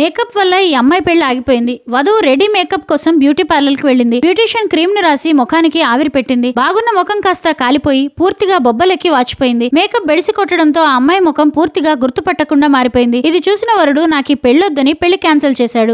makeup వల్ల ఈ అమ్మాయి పెళ్లి ఆగిపోయింది వధువు రెడీ మేకప్ కోసం బ్యూటీ పార్లర్ కి వెళ్ళింది బ్యూటీషియన్ క్రీమ్ ను రాసి ముఖానికి ఆవిరి పెట్టింది బాగున్న ముఖం కాస్త కాలిపోయి పూర్తిగా బొబ్బలెక్కి వాచిపోయింది మేకప్ బెడిసి కొట్టడంతో ఆ అమ్మాయి ముఖం పూర్తిగా గుర్తుపట్టకుండా మారిపోయింది ఇది చూసిన వరుడు నాకు ఈ పెళ్ళొద్దని పెళ్లి క్యాన్సిల్ చేశాడు